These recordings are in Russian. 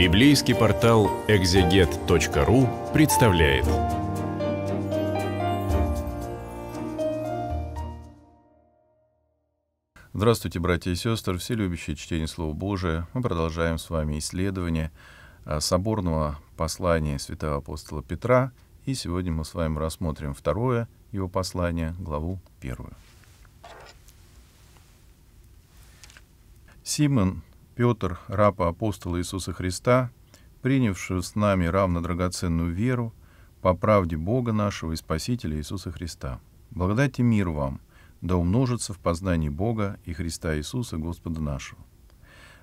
Библейский портал экзегет.ру представляет. Здравствуйте, братья и сестры, все любящие чтение Слова Божия. Мы продолжаем с вами исследование а, соборного послания святого апостола Петра. И сегодня мы с вами рассмотрим второе его послание, главу первую. Симон Петр, раб апостола Иисуса Христа, принявший с нами равно драгоценную веру по правде Бога нашего и Спасителя Иисуса Христа. Благодать и мир вам, да умножится в познании Бога и Христа Иисуса Господа нашего.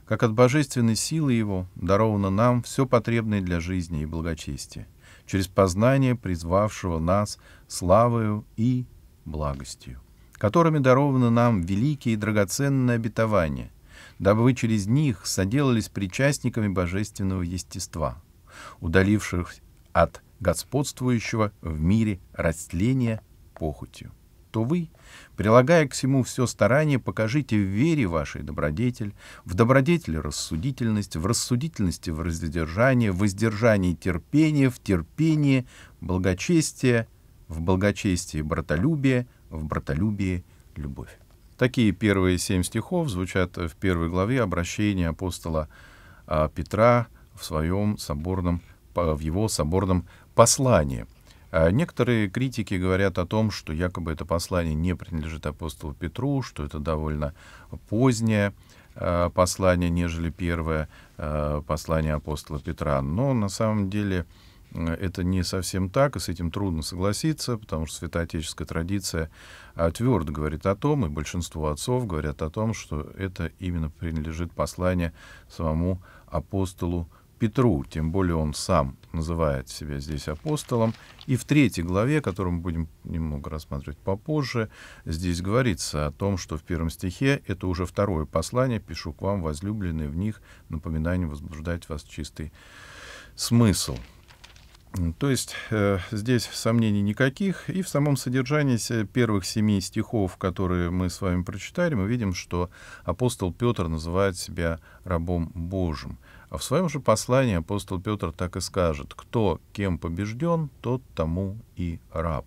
Как от божественной силы Его даровано нам все потребное для жизни и благочестия, через познание призвавшего нас славою и благостью, которыми даровано нам великие и драгоценные обетования, дабы вы через них соделались причастниками божественного естества, удаливших от господствующего в мире растления похотью, то вы, прилагая к всему все старание, покажите в вере вашей добродетель, в добродетель рассудительность, в рассудительности в воздержание, в воздержании терпение, в терпение благочестие, в благочестие братолюбие, в братолюбие любовь. Такие первые семь стихов звучат в первой главе обращения апостола а, Петра в своем соборном, в его соборном послании. А, некоторые критики говорят о том, что якобы это послание не принадлежит апостолу Петру, что это довольно позднее а, послание, нежели первое послание апостола Петра. Но на самом деле Э, это не совсем так, и с этим трудно согласиться, потому что святоотеческая традиция а, твердо говорит о том, и большинство отцов говорят о том, что это именно принадлежит послание самому апостолу Петру, тем более он сам называет себя здесь апостолом. И в третьей главе, которую мы будем немного рассматривать попозже, здесь говорится о том, что в первом стихе это уже второе послание, пишу к вам, возлюбленные в них, напоминание возбуждать вас чистый смысл. То есть э, здесь сомнений никаких. И в самом содержании первых семи стихов, которые мы с вами прочитали, мы видим, что апостол Петр называет себя рабом Божьим. А в своем же послании апостол Петр так и скажет, кто кем побежден, тот тому и раб.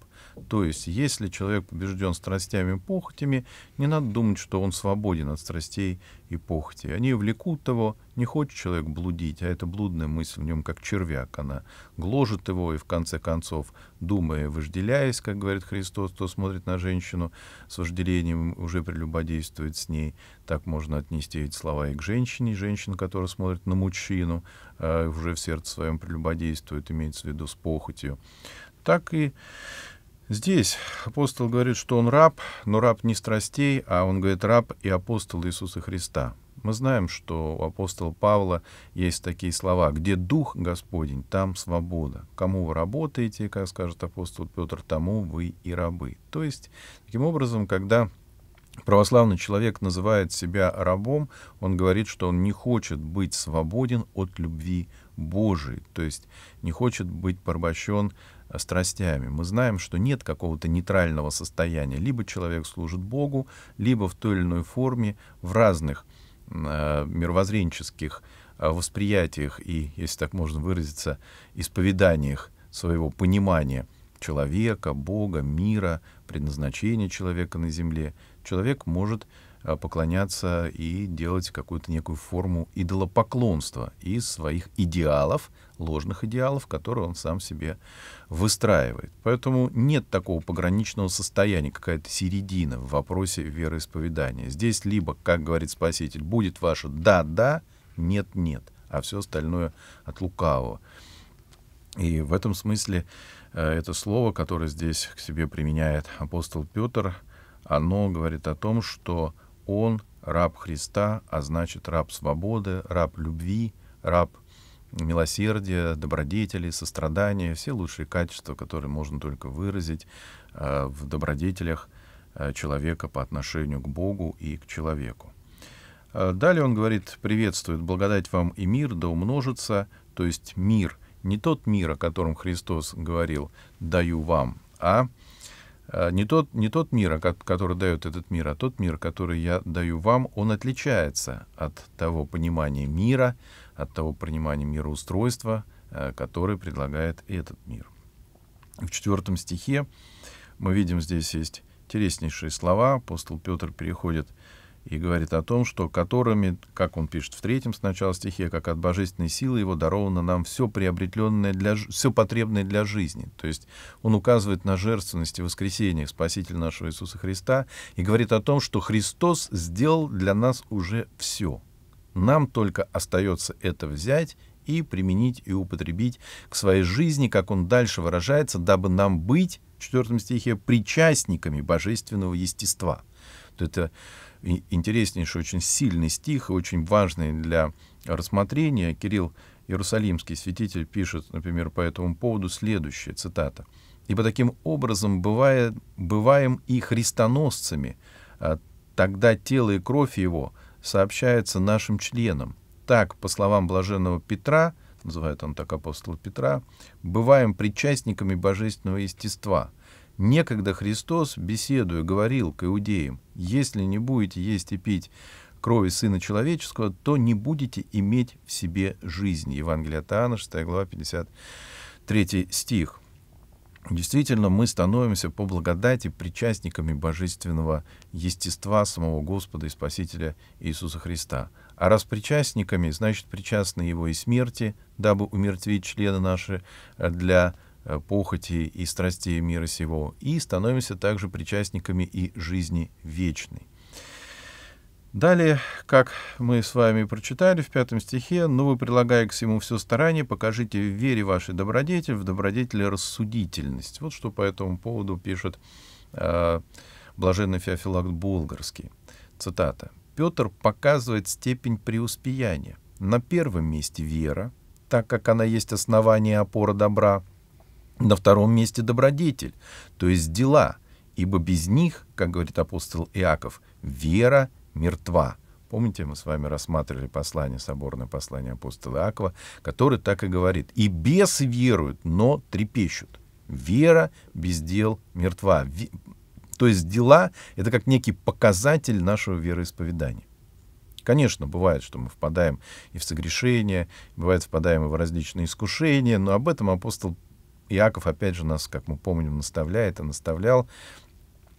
То есть, если человек побежден страстями и похотями, не надо думать, что он свободен от страстей и похоти. Они влекут того не хочет человек блудить, а эта блудная мысль в нем как червяк, она гложет его и в конце концов, думая, вожделяясь, как говорит Христос, то смотрит на женщину с вожделением, уже прелюбодействует с ней. Так можно отнести эти слова и к женщине, женщина, которая смотрит на мужчину, а уже в сердце своем прелюбодействует, имеется в виду с похотью. Так и Здесь апостол говорит, что он раб, но раб не страстей, а он говорит раб и апостол Иисуса Христа. Мы знаем, что у апостола Павла есть такие слова, где Дух Господень, там свобода. Кому вы работаете, как скажет апостол Петр, тому вы и рабы. То есть, таким образом, когда православный человек называет себя рабом, он говорит, что он не хочет быть свободен от любви Божией, то есть не хочет быть порабощен страстями. Мы знаем, что нет какого-то нейтрального состояния. Либо человек служит Богу, либо в той или иной форме в разных э, мировоззренческих э, восприятиях и, если так можно выразиться, исповеданиях своего понимания человека, Бога, мира, предназначения человека на земле. Человек может Э, поклоняться и делать какую-то некую форму идолопоклонства из своих идеалов, ложных идеалов, которые он сам себе выстраивает. Поэтому нет такого пограничного состояния, какая-то середина в вопросе вероисповедания. Здесь либо, как говорит Спаситель, будет ваше «да-да», «нет-нет», а все остальное от лукавого. И в этом смысле э, это слово, которое здесь к себе применяет апостол Петр, оно говорит о том, что он раб Христа, а значит раб свободы, раб любви, раб милосердия, добродетели, сострадания, все лучшие качества, которые можно только выразить э, в добродетелях э, человека по отношению к Богу и к человеку. Э, далее он говорит, приветствует, благодать вам и мир, да умножится, то есть мир, не тот мир, о котором Христос говорил, даю вам, а Э, не тот, не тот мир, который дает этот мир, а тот мир, который я даю вам, он отличается от того понимания мира, от того понимания мироустройства, э, который предлагает этот мир. В четвертом стихе мы видим здесь есть интереснейшие слова. Апостол Петр переходит к и говорит о том, что которыми, как он пишет в третьем сначала стихе, как от божественной силы его даровано нам все приобретенное для, все потребное для жизни. То есть он указывает на жертвенность и воскресение Спасителя нашего Иисуса Христа и говорит о том, что Христос сделал для нас уже все. Нам только остается это взять и применить и употребить к своей жизни, как он дальше выражается, дабы нам быть, в четвертом стихе, причастниками божественного естества. То это интереснейший, очень сильный стих, очень важный для рассмотрения. Кирилл Иерусалимский, святитель, пишет, например, по этому поводу следующее, цитата. «Ибо таким образом бывает, бываем и христоносцами, а тогда тело и кровь его сообщается нашим членам. Так, по словам блаженного Петра, называет он так апостола Петра, бываем причастниками божественного естества — Некогда Христос, беседуя, говорил к иудеям, «Если не будете есть и пить крови Сына Человеческого, то не будете иметь в себе жизни». Евангелие от Иоанна, 6 глава, 53 стих. Действительно, мы становимся по благодати причастниками божественного естества самого Господа и Спасителя Иисуса Христа. А раз причастниками, значит, причастны Его и смерти, дабы умертвить члены наши для Э, похоти и страстей мира сего, и становимся также причастниками и жизни вечной. Далее, как мы с вами прочитали в пятом стихе, «Ну вы, прилагая к всему все старание, покажите в вере вашей добродетель, в добродетели рассудительность». Вот что по этому поводу пишет э, блаженный Феофилакт Болгарский. Цитата. «Петр показывает степень преуспеяния. На первом месте вера, так как она есть основание опора добра. На втором месте добродетель, то есть дела, ибо без них, как говорит апостол Иаков, вера мертва. Помните, мы с вами рассматривали послание, соборное послание апостола Иакова, который так и говорит, «И бесы веруют, но трепещут». Вера без дел мертва. То есть дела — это как некий показатель нашего вероисповедания. Конечно, бывает, что мы впадаем и в согрешение, бывает, впадаем и в различные искушения, но об этом апостол Иаков, опять же, нас, как мы помним, наставляет и наставлял.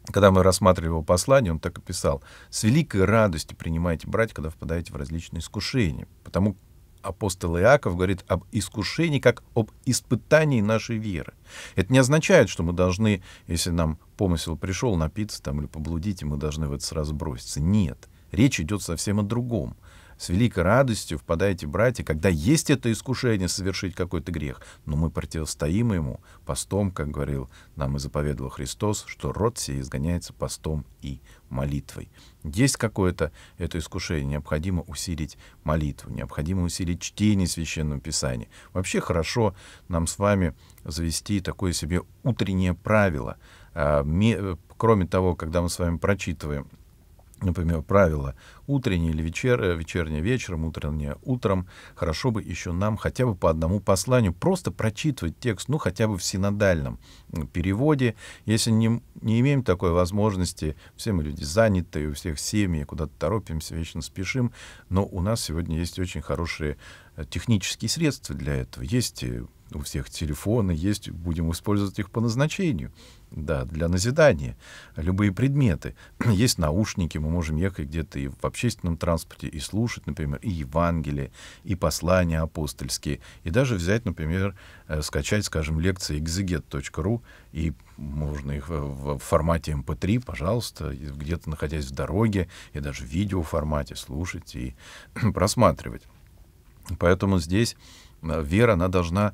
Когда мы рассматривали его послание, он так и писал. «С великой радостью принимайте, брать, когда впадаете в различные искушения». Потому апостол Иаков говорит об искушении как об испытании нашей веры. Это не означает, что мы должны, если нам помысел пришел напиться там или поблудить, и мы должны в это сразу броситься. Нет. Речь идет совсем о другом — с великой радостью впадаете, братья, когда есть это искушение совершить какой-то грех, но мы противостоим ему постом, как говорил нам и заповедовал Христос, что род сей изгоняется постом и молитвой. Есть какое-то это искушение, необходимо усилить молитву, необходимо усилить чтение Священного Писания. Вообще хорошо нам с вами завести такое себе утреннее правило. А, э, кроме того, когда мы с вами прочитываем например, правило утреннее или вечер, э, вечернее вечером, утреннее утром, хорошо бы еще нам хотя бы по одному посланию просто прочитывать текст, ну хотя бы в синодальном переводе. Если не, не имеем такой возможности, все мы люди заняты, у всех семьи, куда-то торопимся, вечно спешим, но у нас сегодня есть очень хорошие э, технические средства для этого. Есть э, у всех телефоны есть, будем использовать их по назначению, да, для назидания. Любые предметы. Есть наушники, мы можем ехать где-то и в общественном транспорте и слушать, например, и Евангелие, и послания апостольские, и даже взять, например, э, скачать, скажем, лекции exeget.ru, и можно их в, в формате MP3, эм пожалуйста, где-то находясь в дороге, и даже в видеоформате слушать и просматривать. Поэтому здесь Э, вера, она должна,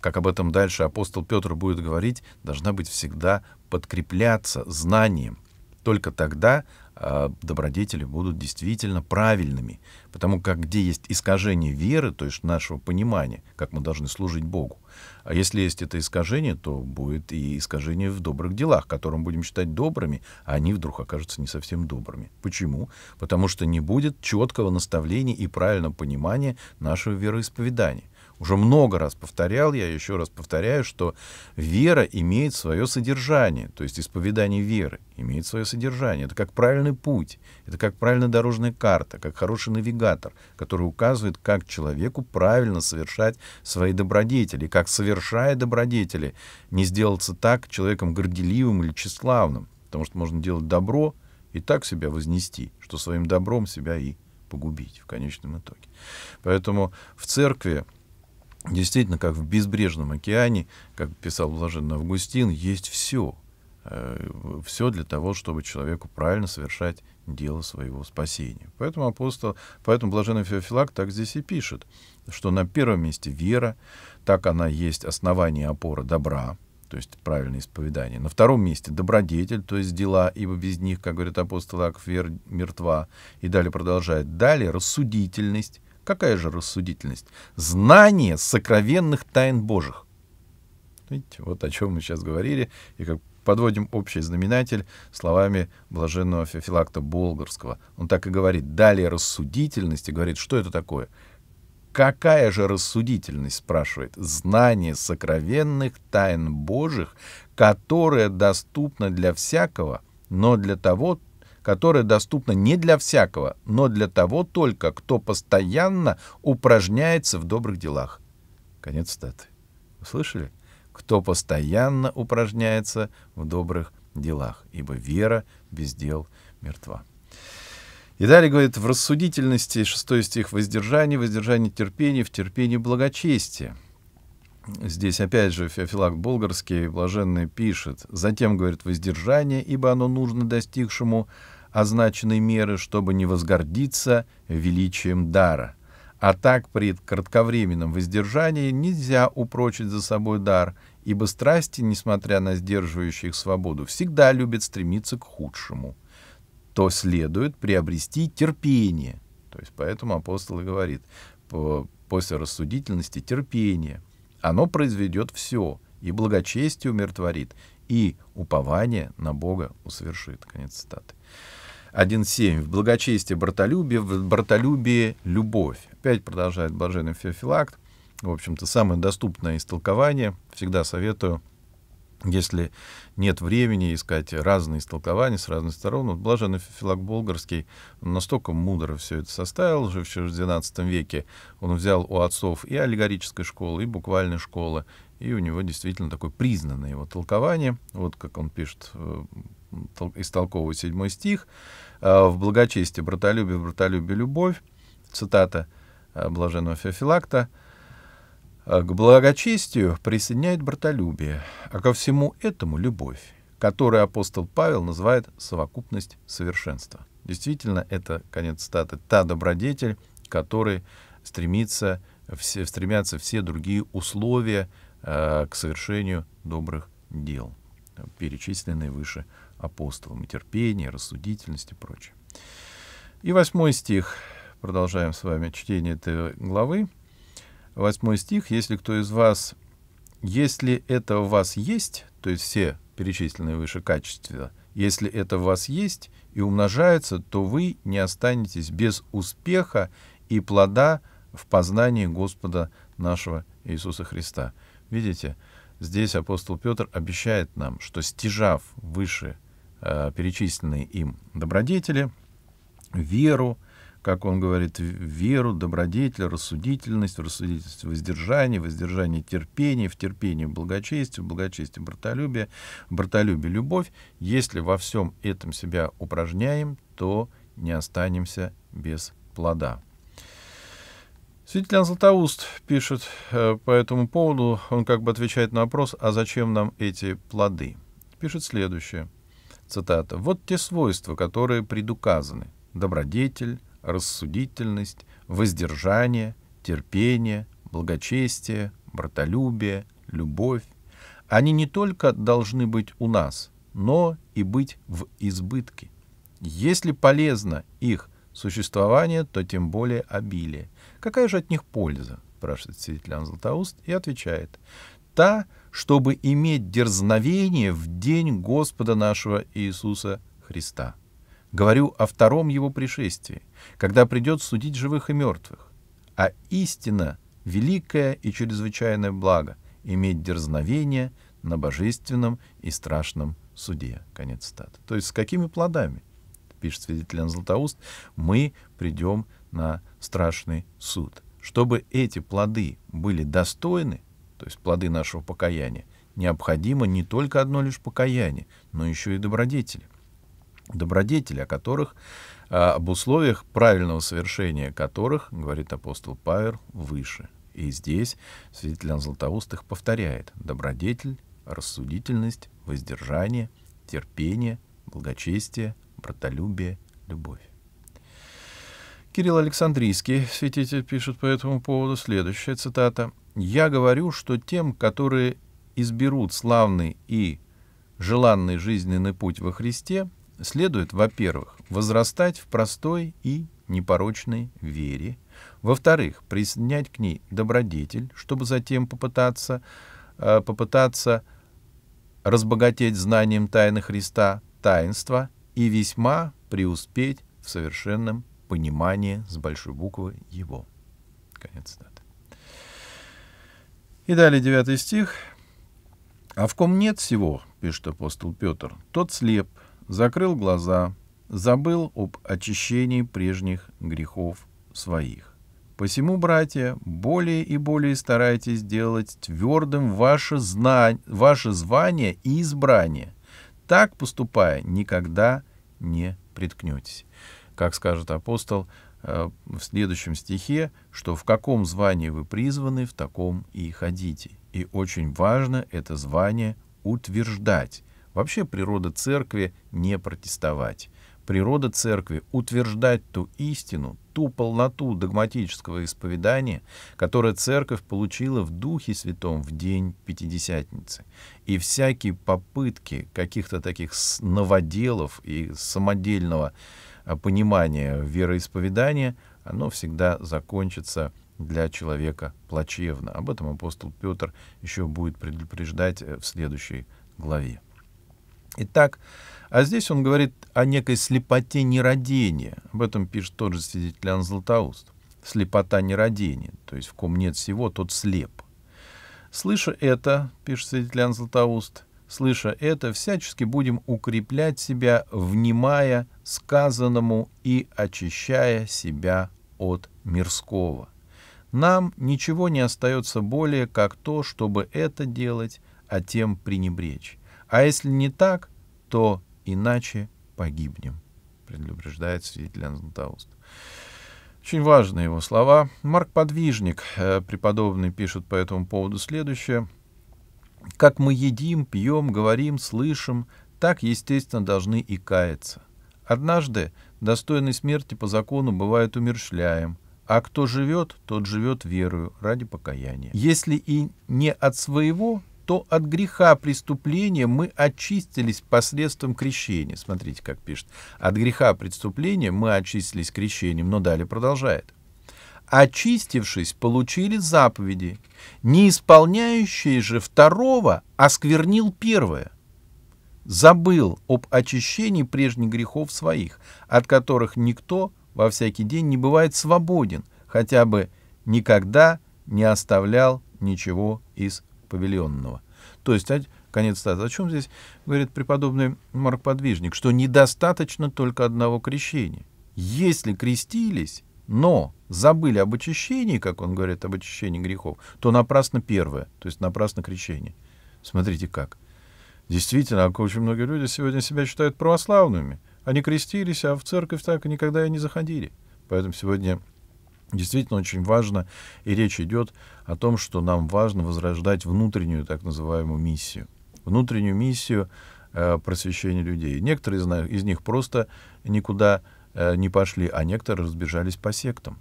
как об этом дальше апостол Петр будет говорить, должна быть всегда подкрепляться знанием. Только тогда Э, добродетели будут действительно правильными. Потому как где есть искажение веры, то есть нашего понимания, как мы должны служить Богу, а если есть это искажение, то будет и искажение в добрых делах, которые мы будем считать добрыми, а они вдруг окажутся не совсем добрыми. Почему? Потому что не будет четкого наставления и правильного понимания нашего вероисповедания уже много раз повторял, я еще раз повторяю, что вера имеет свое содержание, то есть исповедание веры имеет свое содержание. Это как правильный путь, это как правильная дорожная карта, как хороший навигатор, который указывает, как человеку правильно совершать свои добродетели, как, совершая добродетели, не сделаться так человеком горделивым или тщеславным, потому что можно делать добро и так себя вознести, что своим добром себя и погубить в конечном итоге. Поэтому в церкви Действительно, как в безбрежном океане, как писал блаженный Августин, есть все. Э, все для того, чтобы человеку правильно совершать дело своего спасения. Поэтому апостол, поэтому блаженный Феофилак так здесь и пишет, что на первом месте вера, так она есть основание опора добра, то есть правильное исповедание. На втором месте добродетель, то есть дела, ибо без них, как говорит апостол Акфер, мертва. И далее продолжает. Далее рассудительность, Какая же рассудительность? Знание сокровенных тайн Божьих. Видите, вот о чем мы сейчас говорили, и как подводим общий знаменатель словами блаженного Феофилакта Болгарского. Он так и говорит, далее рассудительность, и говорит, что это такое? Какая же рассудительность, спрашивает, знание сокровенных тайн Божьих, которое доступно для всякого, но для того которое доступно не для всякого, но для того только, кто постоянно упражняется в добрых делах. Конец статы. Услышали? Кто постоянно упражняется в добрых делах, ибо вера без дел мертва. И далее говорит, в рассудительности, 6 стих, воздержание, воздержание терпения, в терпении благочестие. Здесь опять же Феофилак Болгарский, блаженный, пишет. Затем, говорит, воздержание, ибо оно нужно достигшему означенной меры, чтобы не возгордиться величием дара. А так при кратковременном воздержании нельзя упрочить за собой дар, ибо страсти, несмотря на сдерживающих свободу, всегда любят стремиться к худшему. То следует приобрести терпение. То есть поэтому апостол говорит, после рассудительности терпение. Оно произведет все, и благочестие умиротворит, и упование на Бога усовершит. Конец цитаты. 1.7. В благочестии братолюбие, в братолюбие любовь. Опять продолжает блаженный Феофилакт. В общем-то, самое доступное истолкование. Всегда советую, если нет времени искать разные истолкования с разных сторон. Вот блаженный Феофилакт Болгарский настолько мудро все это составил, живший в XII веке. Он взял у отцов и аллегорической школы, и буквальной школы, и у него действительно такое признанное его толкование. Вот как он пишет, э, истолковывает седьмой стих. «Э, «В благочестии братолюбие, братолюбие, любовь». Цитата э, блаженного Феофилакта. «К благочестию присоединяет братолюбие, а ко всему этому любовь, которую апостол Павел называет совокупность совершенства». Действительно, это, конец цитаты, та добродетель, к которой стремится, все, стремятся все другие условия Э, к совершению добрых дел, перечисленные выше апостолом, терпения рассудительности и прочее. И восьмой стих, продолжаем с вами чтение этой главы. Восьмой стих, если кто из вас, если это у вас есть, то есть все перечисленные выше качества, если это у вас есть и умножается, то вы не останетесь без успеха и плода в познании Господа нашего Иисуса Христа. Видите, здесь апостол Петр обещает нам, что стяжав выше э, перечисленные им добродетели, веру, как он говорит, веру, добродетель, рассудительность, рассудительность воздержание, воздержание терпение, в терпении благочестие, в благочестие братолюбие, братолюбие любовь. Если во всем этом себя упражняем, то не останемся без плода. Святитель Златоуст пишет э, по этому поводу, он как бы отвечает на вопрос, а зачем нам эти плоды? Пишет следующее, цитата, «Вот те свойства, которые предуказаны, добродетель, рассудительность, воздержание, терпение, благочестие, братолюбие, любовь, они не только должны быть у нас, но и быть в избытке. Если полезно их существования то тем более обилие. Какая же от них польза? спрашивает святитель Златоуст и отвечает. Та, чтобы иметь дерзновение в день Господа нашего Иисуса Христа. Говорю о втором его пришествии, когда придет судить живых и мертвых. А истина — великое и чрезвычайное благо — иметь дерзновение на божественном и страшном суде. Конец стат. То есть с какими плодами? пишет свидетель Иоанн Златоуст, мы придем на страшный суд. Чтобы эти плоды были достойны, то есть плоды нашего покаяния, необходимо не только одно лишь покаяние, но еще и добродетели. Добродетели, о которых, а, об условиях правильного совершения которых, говорит апостол Павел, выше. И здесь свидетель Иоанн Златоуст их повторяет. Добродетель, рассудительность, воздержание, терпение, благочестие, братолюбие, любовь. Кирилл Александрийский, святитель, пишет по этому поводу следующая цитата. «Я говорю, что тем, которые изберут славный и желанный жизненный путь во Христе, следует, во-первых, возрастать в простой и непорочной вере, во-вторых, присоединять к ней добродетель, чтобы затем попытаться, э, попытаться разбогатеть знанием тайны Христа, таинства – и весьма преуспеть в совершенном понимании с большой буквы его. Конец цитаты. И далее девятый стих. «А в ком нет всего, — пишет апостол Петр, — тот слеп, закрыл глаза, забыл об очищении прежних грехов своих. Посему, братья, более и более старайтесь делать твердым ваше, зна... ваше звание и избрание. Так поступая, никогда не приткнетесь. Как скажет апостол э, в следующем стихе, что в каком звании вы призваны, в таком и ходите. И очень важно это звание утверждать. Вообще природа церкви не протестовать. Природа церкви утверждать ту истину, ту полноту догматического исповедания, которое церковь получила в Духе Святом в день Пятидесятницы. И всякие попытки каких-то таких новоделов и самодельного а, понимания вероисповедания, оно всегда закончится для человека плачевно. Об этом апостол Петр еще будет предупреждать э, в следующей главе. Итак, а здесь он говорит о некой слепоте нерадения. Об этом пишет тот же свидетель Иоанн Златоуст. Слепота нерадения, то есть в ком нет всего, тот слеп. Слыша это, пишет свидетель Иоанн Златоуст, слыша это, всячески будем укреплять себя, внимая сказанному и очищая себя от мирского. Нам ничего не остается более, как то, чтобы это делать, а тем пренебречь. А если не так, то иначе погибнем, предупреждает свидетель Анзентауст. Очень важны его слова. Марк Подвижник, э, преподобный, пишет по этому поводу следующее. «Как мы едим, пьем, говорим, слышим, так, естественно, должны и каяться. Однажды достойной смерти по закону бывает умершляем, а кто живет, тот живет верою ради покаяния. Если и не от своего, что от греха преступления мы очистились посредством крещения. Смотрите, как пишет. От греха преступления мы очистились крещением, но далее продолжает. Очистившись, получили заповеди. Не исполняющий же второго осквернил первое. Забыл об очищении прежних грехов своих, от которых никто во всякий день не бывает свободен, хотя бы никогда не оставлял ничего из павильонного. То есть, а, конец стата. О чем здесь говорит преподобный Марк Подвижник? Что недостаточно только одного крещения. Если крестились, но забыли об очищении, как он говорит, об очищении грехов, то напрасно первое, то есть напрасно крещение. Смотрите как. Действительно, очень многие люди сегодня себя считают православными. Они крестились, а в церковь так и никогда и не заходили. Поэтому сегодня действительно очень важно, и речь идет о том, что нам важно возрождать внутреннюю так называемую миссию. Внутреннюю миссию э, просвещения людей. Некоторые из, из них просто никуда э, не пошли, а некоторые разбежались по сектам.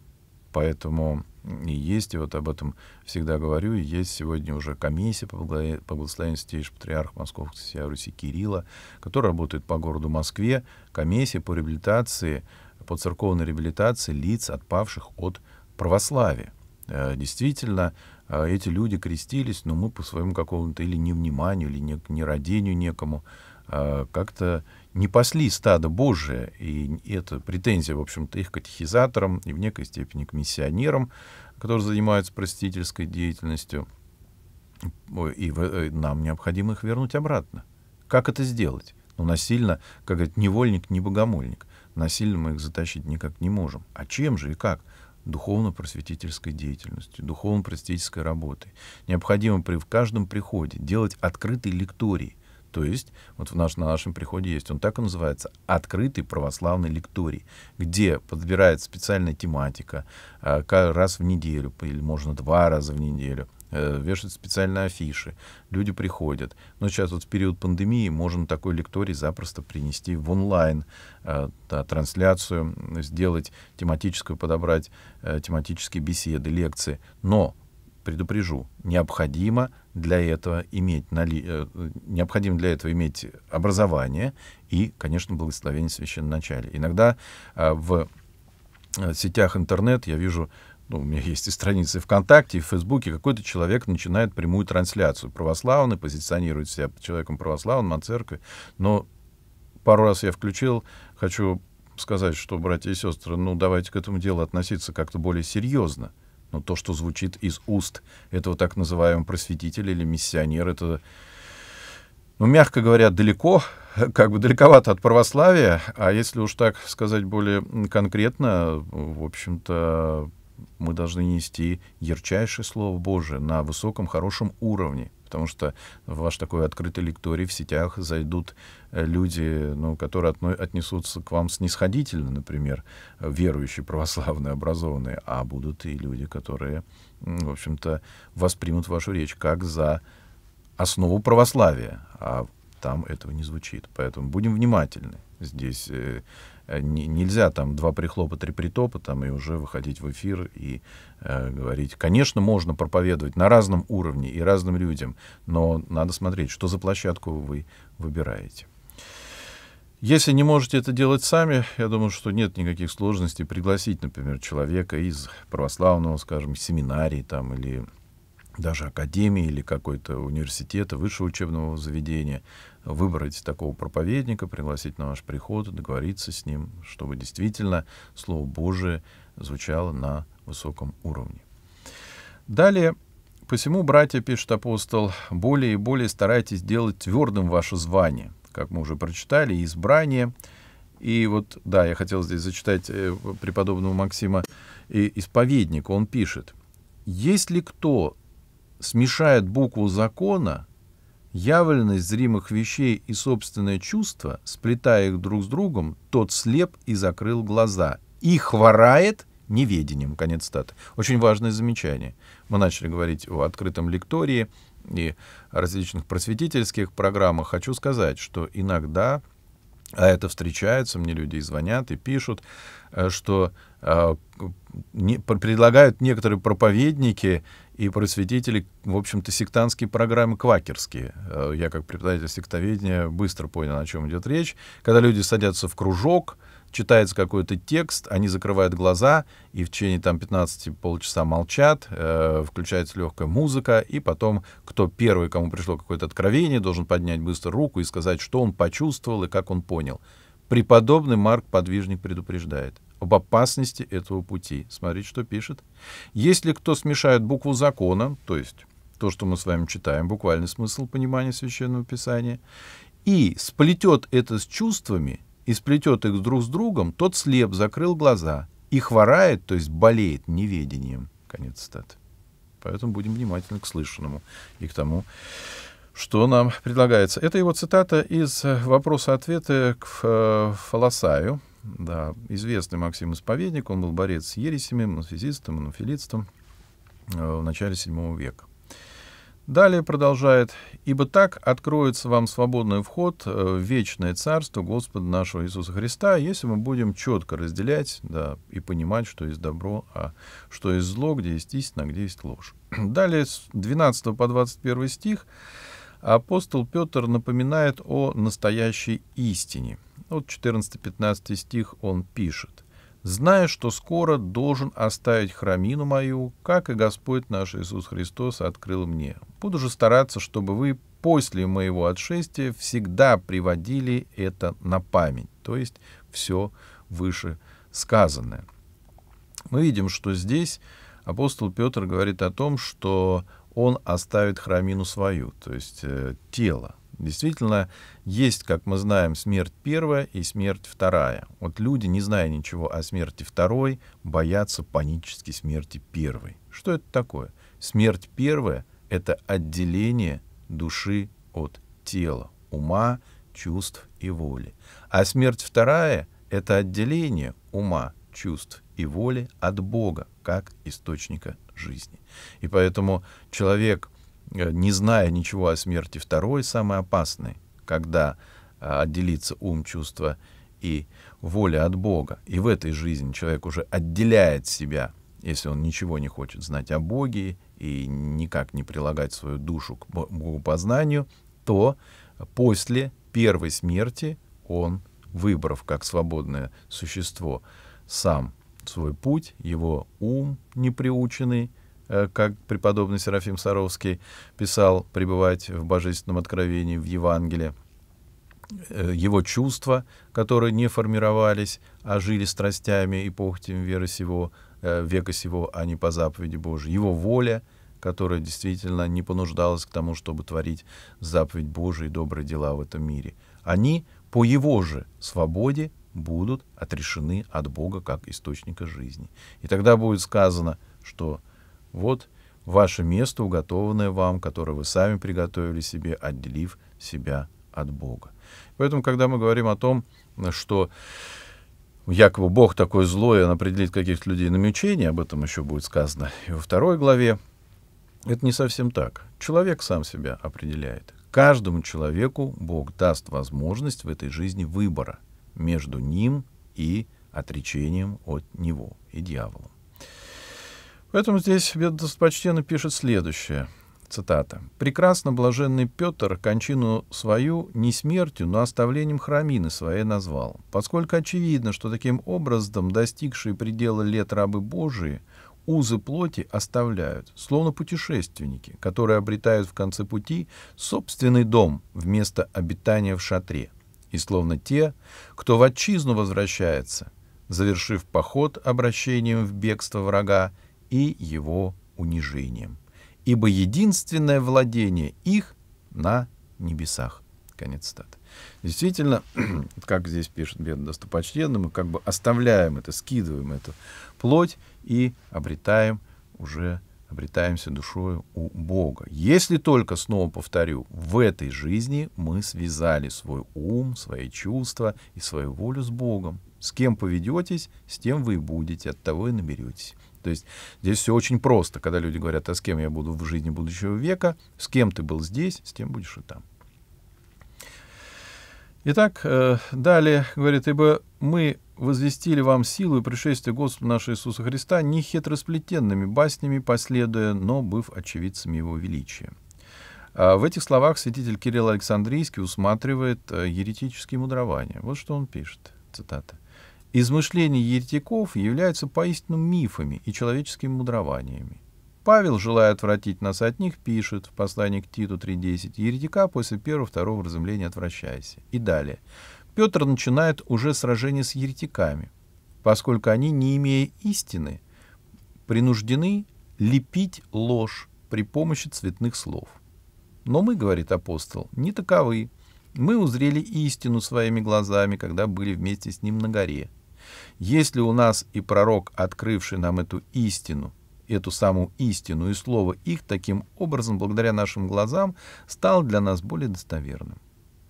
Поэтому и есть, и вот об этом всегда говорю, и есть сегодня уже комиссия по благословению Святейшего Патриарха Московского Сия Руси Кирилла, которая работает по городу Москве, комиссия по реабилитации по церковной реабилитации лиц, отпавших от православия. Э, действительно, э, эти люди крестились, но мы по своему какому-то или невниманию, или не, нерадению некому э, как-то не пасли стадо Божие, и это претензия, в общем-то, их катехизаторам и в некой степени к миссионерам, которые занимаются простительской деятельностью, и нам необходимо их вернуть обратно. Как это сделать? Ну, насильно, как говорит, невольник, не богомольник. Насильно мы их затащить никак не можем. А чем же и как? духовно-просветительской деятельностью, духовно-просветительской работой. Необходимо при в каждом приходе делать открытые лектории, то есть, вот в наш, на нашем приходе есть, он так и называется, открытый православный лекторий, где подбирается специальная тематика, а, раз в неделю, или можно два раза в неделю, Э, вешают специальные афиши, люди приходят. Но сейчас вот в период пандемии можно такой лекторий запросто принести в онлайн, э, да, трансляцию сделать, тематическую подобрать, э, тематические беседы, лекции. Но предупрежу, необходимо для этого иметь нали... необходимо для этого иметь образование и, конечно, благословение священноначалия. Иногда в сетях интернет я вижу ну, у меня есть и страницы ВКонтакте, и в Фейсбуке, какой-то человек начинает прямую трансляцию. Православный, позиционирует себя человеком православным, от церкви. Но пару раз я включил, хочу сказать, что, братья и сестры, ну, давайте к этому делу относиться как-то более серьезно. Но то, что звучит из уст этого так называемого просветителя или миссионера, это, ну, мягко говоря, далеко, как бы далековато от православия. А если уж так сказать более конкретно, в общем-то, мы должны нести ярчайшее Слово Божие на высоком, хорошем уровне, потому что в ваш такой открытый лекторий в сетях зайдут э, люди, ну, которые отно- отнесутся к вам снисходительно, например, верующие, православные, образованные, а будут и люди, которые, в общем-то, воспримут вашу речь как за основу православия, а там этого не звучит. Поэтому будем внимательны. Здесь э, Э, нельзя там два прихлопа, три притопа там и уже выходить в эфир и э, говорить. Конечно, можно проповедовать на разном уровне и разным людям, но надо смотреть, что за площадку вы выбираете. Если не можете это делать сами, я думаю, что нет никаких сложностей пригласить, например, человека из православного, скажем, семинарии там или даже академии или какой-то университета, высшего учебного заведения, выбрать такого проповедника, пригласить на ваш приход, договориться с ним, чтобы действительно Слово Божие звучало на высоком уровне. Далее, посему, братья, пишет апостол, более и более старайтесь делать твердым ваше звание, как мы уже прочитали, избрание, и вот, да, я хотел здесь зачитать э, преподобного Максима и э, исповедника. Он пишет, «Если кто смешает букву закона, явленность зримых вещей и собственное чувство, сплетая их друг с другом, тот слеп и закрыл глаза и хворает неведением. Конец статы. Очень важное замечание. Мы начали говорить о открытом лектории и различных просветительских программах. Хочу сказать, что иногда а это встречается, мне люди и звонят, и пишут, э, что э, предлагают некоторые проповедники и просветители, в общем-то, сектантские программы квакерские. Э, я, как преподаватель сектоведения, быстро понял, о чем идет речь. Когда люди садятся в кружок, читается какой-то текст, они закрывают глаза и в течение там 15 полчаса молчат, э, включается легкая музыка, и потом кто первый, кому пришло какое-то откровение, должен поднять быстро руку и сказать, что он почувствовал и как он понял. Преподобный Марк Подвижник предупреждает об опасности этого пути. Смотрите, что пишет. Если кто смешает букву закона, то есть то, что мы с вами читаем, буквальный смысл понимания Священного Писания, и сплетет это с чувствами, и сплетет их друг с другом, тот слеп закрыл глаза и хворает, то есть болеет неведением. Конец цитаты. Поэтому будем внимательны к слышанному и к тому, что нам предлагается. Это его цитата из вопроса-ответа к э, Фолосаю, да, известный Максим Исповедник, он был борец с ересями, монфизистом, монофилитством э, в начале VII века. Далее продолжает, «Ибо так откроется вам свободный вход э, в вечное царство Господа нашего Иисуса Христа, если мы будем четко разделять да, и понимать, что есть добро, а что есть зло, где есть истина, а где есть ложь». Далее с 12 по 21 стих апостол Петр напоминает о настоящей истине – вот 14-15 стих он пишет. «Зная, что скоро должен оставить храмину мою, как и Господь наш Иисус Христос открыл мне. Буду же стараться, чтобы вы после моего отшествия всегда приводили это на память». То есть все выше сказанное. Мы видим, что здесь апостол Петр говорит о том, что он оставит храмину свою, то есть э, тело. Действительно, есть, как мы знаем, смерть первая и смерть вторая. Вот люди, не зная ничего о смерти второй, боятся панически смерти первой. Что это такое? Смерть первая — это отделение души от тела, ума, чувств и воли. А смерть вторая — это отделение ума, чувств и воли от Бога, как источника жизни. И поэтому человек — Э, не зная ничего о смерти. Второй, самый опасный, когда э, отделится ум, чувство и воля от Бога. И в этой жизни человек уже отделяет себя, если он ничего не хочет знать о Боге и никак не прилагать свою душу к богопознанию, то после первой смерти он, выбрав как свободное существо сам свой путь, его ум неприученный Э, как преподобный Серафим Саровский писал, пребывать в божественном откровении, в Евангелии. Э, его чувства, которые не формировались, а жили страстями и похотями веры сего, э, века сего, а не по заповеди Божией. Его воля, которая действительно не понуждалась к тому, чтобы творить заповедь Божию и добрые дела в этом мире. Они по его же свободе будут отрешены от Бога как источника жизни. И тогда будет сказано, что вот ваше место, уготованное вам, которое вы сами приготовили себе, отделив себя от Бога. Поэтому, когда мы говорим о том, что якобы Бог такой злой, он определит каких-то людей на мучение, об этом еще будет сказано и во второй главе, это не совсем так. Человек сам себя определяет. Каждому человеку Бог даст возможность в этой жизни выбора между ним и отречением от него и дьяволом. Поэтому здесь Ведопочтенно пишет следующее. Цитата. «Прекрасно блаженный Петр кончину свою не смертью, но оставлением храмины своей назвал, поскольку очевидно, что таким образом достигшие предела лет рабы Божии узы плоти оставляют, словно путешественники, которые обретают в конце пути собственный дом вместо обитания в шатре, и словно те, кто в отчизну возвращается, завершив поход обращением в бегство врага и его унижением. Ибо единственное владение их на небесах. Конец цитаты. Действительно, как здесь пишет бедно достопочтенным, мы как бы оставляем это, скидываем эту плоть и обретаем уже обретаемся душою у Бога. Если только, снова повторю, в этой жизни мы связали свой ум, свои чувства и свою волю с Богом. С кем поведетесь, с тем вы и будете, от того и наберетесь. То есть здесь все очень просто, когда люди говорят, а с кем я буду в жизни будущего века, с кем ты был здесь, с тем будешь и там. Итак, э, далее говорит, ибо мы возвестили вам силу и пришествие Господа нашего Иисуса Христа не хитросплетенными баснями последуя, но быв очевидцами Его величия. А в этих словах святитель Кирилл Александрийский усматривает э, еретические мудрования. Вот что он пишет, цитата измышления еретиков являются поистину мифами и человеческими мудрованиями. Павел, желая отвратить нас от них, пишет в послании к Титу 3.10 «Еретика после первого-второго разумления отвращайся». И далее. Петр начинает уже сражение с еретиками, поскольку они, не имея истины, принуждены лепить ложь при помощи цветных слов. Но мы, говорит апостол, не таковы. Мы узрели истину своими глазами, когда были вместе с ним на горе. Если у нас и пророк, открывший нам эту истину, эту самую истину и слово их, таким образом, благодаря нашим глазам, стал для нас более достоверным.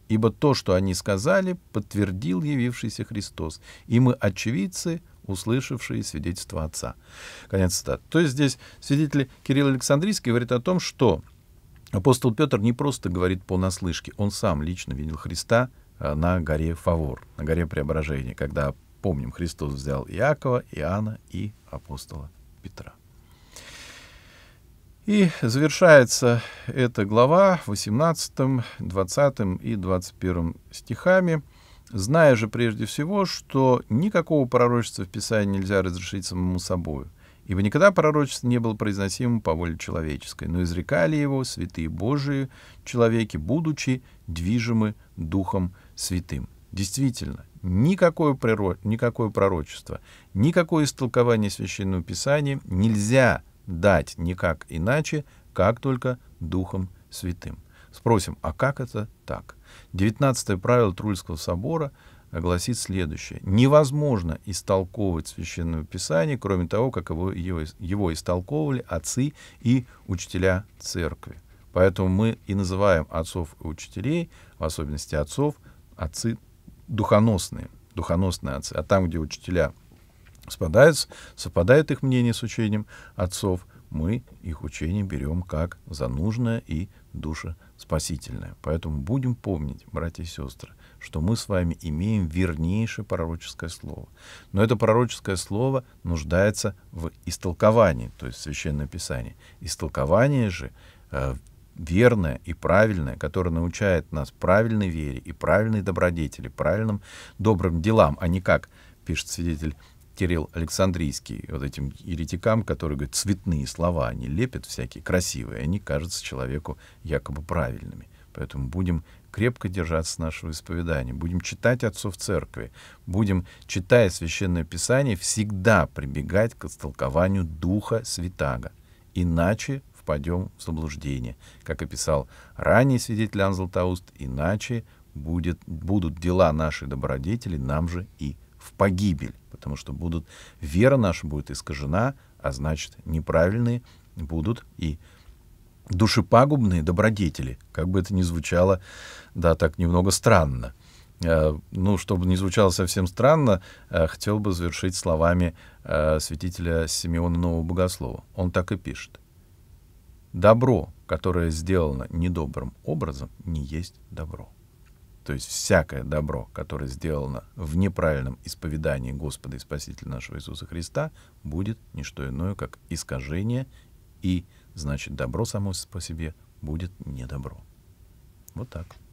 Ибо то, что они сказали, подтвердил явившийся Христос, и мы очевидцы, услышавшие свидетельство Отца. Конец цитаты. То есть здесь свидетель Кирилл Александрийский говорит о том, что апостол Петр не просто говорит по наслышке, он сам лично видел Христа э, на горе Фавор, на горе Преображения, когда Помним, Христос взял Иакова, Иоанна и апостола Петра. И завершается эта глава 18, 20 и 21 стихами, зная же прежде всего, что никакого пророчества в Писании нельзя разрешить самому собою, ибо никогда пророчество не было произносимо по воле человеческой, но изрекали его святые Божии человеки, будучи движимы Духом Святым. Действительно, Никакое, приро... никакое пророчество, никакое истолкование Священного Писания нельзя дать никак иначе, как только Духом Святым. Спросим, а как это так? 19 правило Трульского собора гласит следующее. Невозможно истолковывать Священное Писание, кроме того, как его, его, его истолковывали отцы и учителя церкви. Поэтому мы и называем отцов и учителей, в особенности отцов, отцы духоносные, духоносные отцы. А там, где учителя спадаются, совпадает их мнение с учением отцов, мы их учение берем как за нужное и душеспасительное. Поэтому будем помнить, братья и сестры, что мы с вами имеем вернейшее пророческое слово. Но это пророческое слово нуждается в истолковании, то есть в священном Писании. Истолкование же э, верное и правильное, которое научает нас правильной вере и правильной добродетели, правильным добрым делам, а не как, пишет свидетель Кирилл Александрийский, вот этим еретикам, которые говорят цветные слова, они лепят всякие красивые, они кажутся человеку якобы правильными. Поэтому будем крепко держаться нашего исповедания, будем читать отцов церкви, будем, читая Священное Писание, всегда прибегать к истолкованию Духа Святаго. Иначе впадем в заблуждение, как описал ранее свидетель Иоанн Златоуст, иначе будет, будут дела наши добродетели нам же и в погибель, потому что будут, вера наша будет искажена, а значит, неправильные будут и душепагубные добродетели, как бы это ни звучало, да, так немного странно. Э, ну, чтобы не звучало совсем странно, э, хотел бы завершить словами э, святителя Симеона Нового Богослова. Он так и пишет добро, которое сделано недобрым образом, не есть добро. То есть всякое добро, которое сделано в неправильном исповедании Господа и Спасителя нашего Иисуса Христа, будет не что иное, как искажение, и значит добро само по себе будет не добро. Вот так.